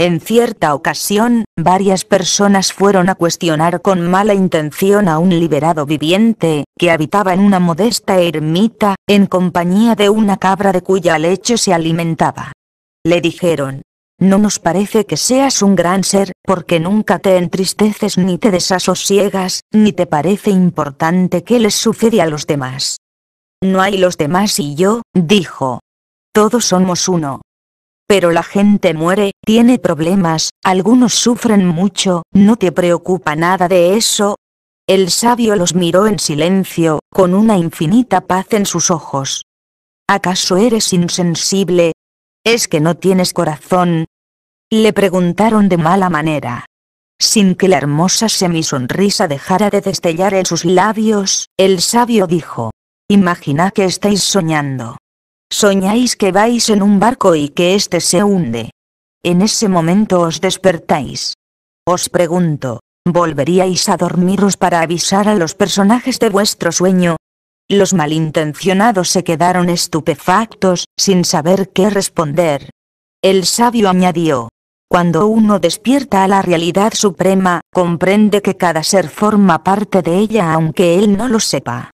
En cierta ocasión, varias personas fueron a cuestionar con mala intención a un liberado viviente, que habitaba en una modesta ermita, en compañía de una cabra de cuya leche se alimentaba. Le dijeron, no nos parece que seas un gran ser, porque nunca te entristeces ni te desasosiegas, ni te parece importante qué les sucede a los demás. No hay los demás y yo, dijo. Todos somos uno. Pero la gente muere, tiene problemas, algunos sufren mucho, ¿no te preocupa nada de eso? El sabio los miró en silencio, con una infinita paz en sus ojos. ¿Acaso eres insensible? ¿Es que no tienes corazón? Le preguntaron de mala manera. Sin que la hermosa semisonrisa dejara de destellar en sus labios, el sabio dijo. Imagina que estáis soñando. Soñáis que vais en un barco y que éste se hunde. En ese momento os despertáis. Os pregunto, ¿volveríais a dormiros para avisar a los personajes de vuestro sueño? Los malintencionados se quedaron estupefactos, sin saber qué responder. El sabio añadió, cuando uno despierta a la realidad suprema, comprende que cada ser forma parte de ella aunque él no lo sepa.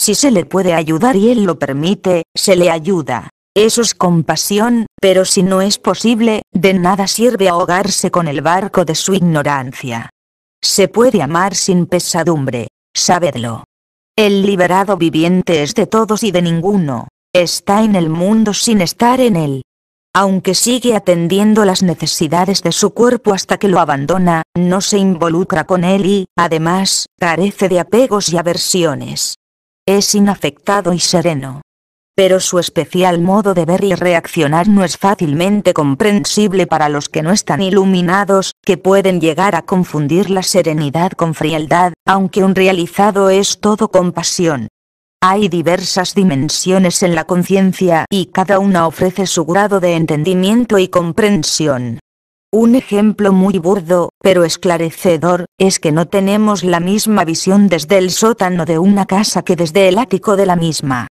Si se le puede ayudar y él lo permite, se le ayuda. Eso es compasión, pero si no es posible, de nada sirve ahogarse con el barco de su ignorancia. Se puede amar sin pesadumbre, sabedlo. El liberado viviente es de todos y de ninguno. Está en el mundo sin estar en él. Aunque sigue atendiendo las necesidades de su cuerpo hasta que lo abandona, no se involucra con él y, además, carece de apegos y aversiones es inafectado y sereno. Pero su especial modo de ver y reaccionar no es fácilmente comprensible para los que no están iluminados, que pueden llegar a confundir la serenidad con frialdad, aunque un realizado es todo compasión. Hay diversas dimensiones en la conciencia y cada una ofrece su grado de entendimiento y comprensión. Un ejemplo muy burdo, pero esclarecedor, es que no tenemos la misma visión desde el sótano de una casa que desde el ático de la misma.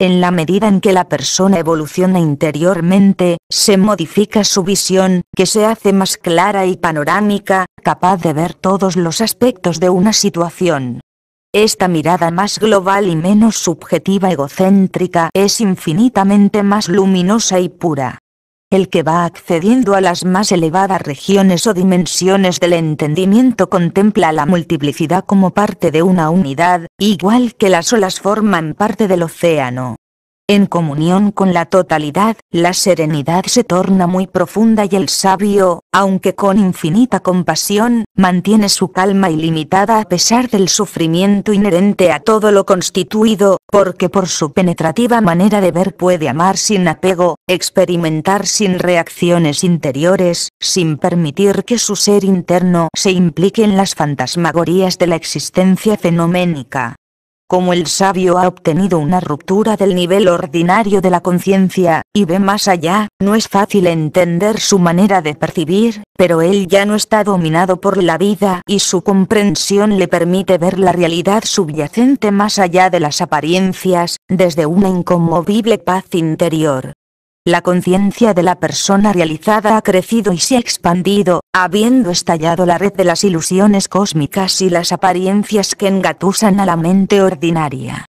En la medida en que la persona evoluciona interiormente, se modifica su visión, que se hace más clara y panorámica, capaz de ver todos los aspectos de una situación. Esta mirada más global y menos subjetiva egocéntrica es infinitamente más luminosa y pura el que va accediendo a las más elevadas regiones o dimensiones del entendimiento contempla la multiplicidad como parte de una unidad, igual que las olas forman parte del océano. En comunión con la totalidad, la serenidad se torna muy profunda y el sabio, aunque con infinita compasión, mantiene su calma ilimitada a pesar del sufrimiento inherente a todo lo constituido, porque por su penetrativa manera de ver puede amar sin apego, experimentar sin reacciones interiores, sin permitir que su ser interno se implique en las fantasmagorías de la existencia fenoménica como el sabio ha obtenido una ruptura del nivel ordinario de la conciencia, y ve más allá, no es fácil entender su manera de percibir, pero él ya no está dominado por la vida y su comprensión le permite ver la realidad subyacente más allá de las apariencias, desde una incomovible paz interior la conciencia de la persona realizada ha crecido y se ha expandido, habiendo estallado la red de las ilusiones cósmicas y las apariencias que engatusan a la mente ordinaria.